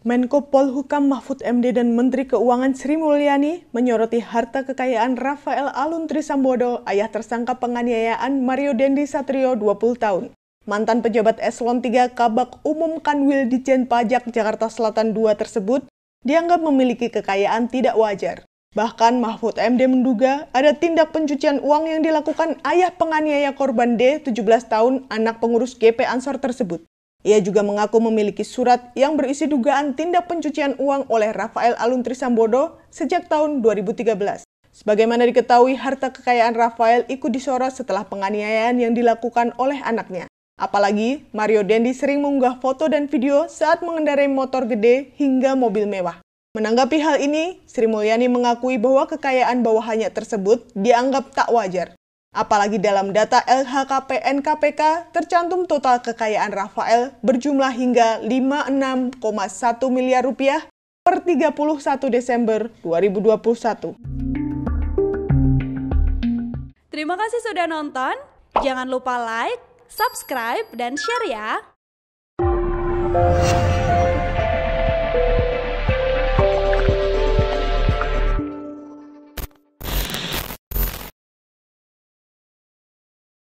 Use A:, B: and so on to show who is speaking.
A: Menko Polhukam Mahfud MD dan Menteri Keuangan Sri Mulyani menyoroti harta kekayaan Rafael Alun Trisambodo, ayah tersangka penganiayaan Mario Dendi Satrio 20 tahun. Mantan pejabat Eselon 3 Kabak Umum Kanwil Dijen Pajak Jakarta Selatan dua tersebut dianggap memiliki kekayaan tidak wajar. Bahkan Mahfud MD menduga ada tindak pencucian uang yang dilakukan ayah penganiaya korban D 17 tahun anak pengurus GP Ansor tersebut. Ia juga mengaku memiliki surat yang berisi dugaan tindak pencucian uang oleh Rafael Alun Trisambodo sejak tahun 2013. Sebagaimana diketahui, harta kekayaan Rafael ikut disorot setelah penganiayaan yang dilakukan oleh anaknya. Apalagi, Mario Dendi sering mengunggah foto dan video saat mengendarai motor gede hingga mobil mewah. Menanggapi hal ini, Sri Mulyani mengakui bahwa kekayaan bawahannya tersebut dianggap tak wajar. Apalagi dalam data LHKPN KPK tercantum total kekayaan Rafael berjumlah hingga 56,1 miliar rupiah per 31 Desember 2021.
B: Terima kasih sudah nonton. Jangan lupa like, subscribe, dan share ya.